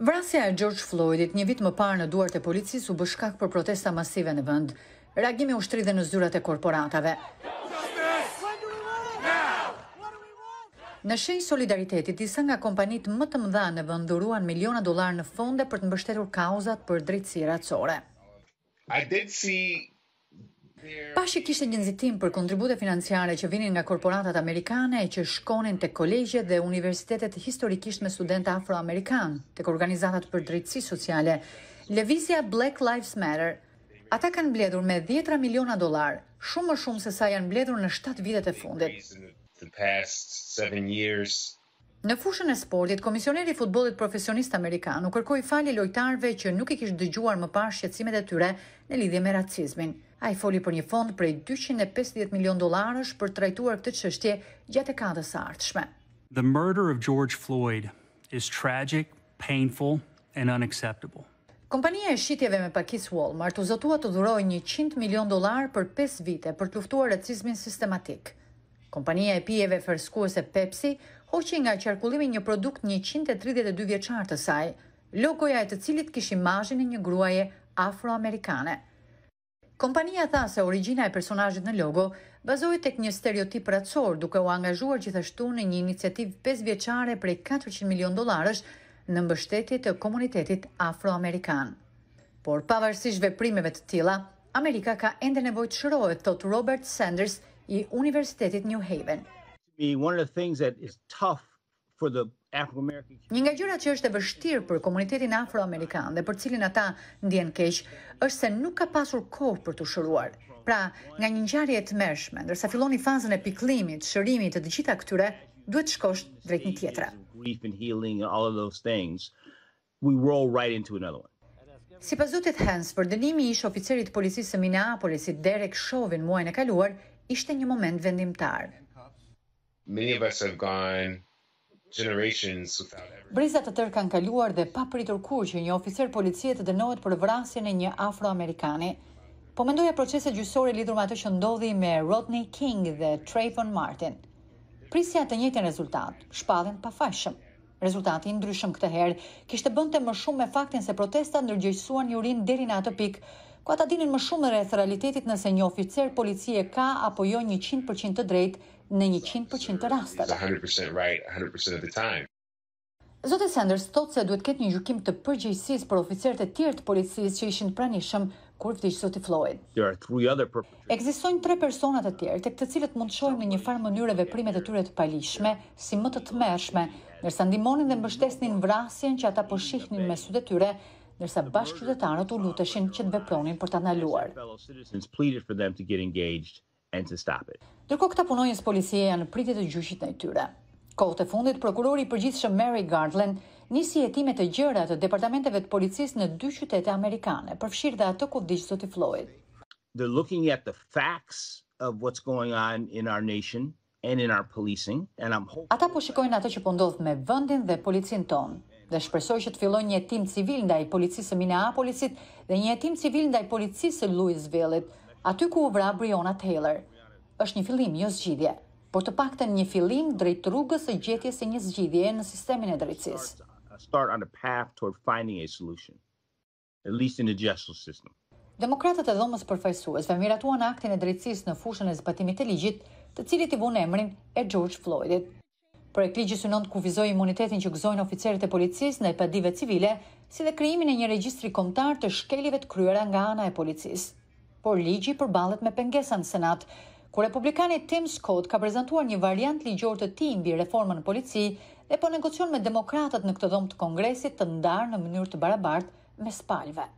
Vrasja e George Floydit një vit më parë në duart e policisë u bë shkak për protesta masive në vend. Reagimi u shtridhe në zyrat e korporatave. Në shenjë solidaritetit, disa nga kompanit më të mëdha në dhuruan miliona dolar në fonde për të mbështetur kauzat për drejtësi racore. I did see Pashi kishte një nxitim për kontribute financiare që vinin nga korporatat amerikane e që shkonin tek kolegjet dhe universitetet historikisht me studentë afroamerikan, tek organizatat për drejtësi sociale. Lëvizja Black Lives Matter ata kanë mbledhur me 10 miliona dollar, shumë më shumë se sa janë mbledhur në 7 vitet e fundit. Në fushën e sportit, komisioneri i futbollit profesionist amerikan u kërkoi falje lojtarëve që nuk i kishin dëgjuar më parë shqetësimet e tyre në lidhje me racizmin. Ai foli për një fond prej 250 milion dollarësh për trajtuar këtë çështje gjatë katës së ardhshme. The murder of George Floyd is tragic, painful and unacceptable. Kompania e shitjeve me pakis Walmart u zotua të dhurojë 100 milion dollar për 5 vite për të luftuar racizmin sistematik. Kompania e pijeve fërskuese Pepsi hoqi nga qarkullimi një produkt 132 vjeçar të saj, logoja e të cilit kishte imazhin e një gruaje afroamerikane. Kompania tha se origjina e personazhit në logo bazohet tek një stereotip racor, duke u angazhuar gjithashtu në një iniciativë 5 vjeçare prej 400 milion dollarësh në mbështetje të komunitetit afroamerikan. Por pavarësisht veprimeve të tilla, Amerika ka ende nevojë të thot Robert Sanders, i Universitetit New Haven. Një nga gjyra që është e vështirë për komunitetin afroamerikan dhe për cilin ata ndjen keq, është se nuk ka pasur kohë për të shëruar. Pra, nga një ngjarje e të mershme, ndërsa filloni fazën e piklimit, shërimit të gjitha këtyre, duhet të shkosht drejt një tjetra. Si pas dutit hens, për dënimi ish oficerit policisë Minneapolisit Derek Chauvin muajnë e kaluar, ishte një moment vendimtar. Many of us have gone generations without ever. Brizat të tër kanë kaluar dhe pa pritur kur që një oficer policie të dënohet për vrasjen e një afroamerikani. Po mendoja proceset gjyqësore lidhur me atë që ndodhi me Rodney King dhe Trayvon Martin. Prisja të njëjtën rezultat, shpallën pa fashëm. Rezultati i ndryshëm këtë herë kishte bënte më shumë me faktin se protestat ndërgjegjësuan jurin deri në atë pikë ku ata dinin më shumë rreth realitetit nëse një oficer policie ka apo jo 100% të drejtë në 100% të rasteve. Zote Sanders thotë se duhet këtë një gjukim të përgjëjsis për oficer e tjerë të policisë që ishin pranishëm kur të ishë zote Floyd. Eksistojnë tre personat të tjerë të këtë cilët mund shojnë në një farë mënyrë veprimet të tyre të palishme, si më të të mershme, nërsa ndimonin dhe mbështesnin vrasjen që ata po shihnin me sute tyre, nërsa bashkë qytetarët u luteshin që të bepronin për të analuar. Dërko këta punojnës policie janë pritit të gjyshit në tyre. Kohët të fundit, prokurori përgjithë Mary Gardland nisi jetimet të gjëra të departamenteve të policisë në dy qytete amerikane, përfshirë dhe atë ku kodë digjës të të flojit. Në në në në në në në në në në në në dhe shpresoj që të filloj një jetim civil ndaj policisë Minneapolisit dhe një jetim civil ndaj policisë Louisville, aty ku uvra Briona Taylor. Êshtë një filim, një zgjidhje, por të pak të një filim drejtë rrugës e gjetjes e një zgjidhje në sistemin e drejtsis. Demokratët e dhomës përfajsues dhe miratuan aktin e drejtsis në fushën e zbatimit e ligjit të cilit i vunë emrin e George Floydit për e kligjës në nëndë ku imunitetin që gëzojnë oficerit e policis në e padive civile, si dhe kryimin e një registri kontar të shkeljeve të kryera nga ana e policis. Por ligji përballet me pengesa në senat, ku Republikani Tim Scott ka prezentuar një variant ligjor të timbi bi reformën në polici dhe po negocion me demokratët në këtë dhomë të kongresit të ndarë në mënyrë të barabartë me spalve.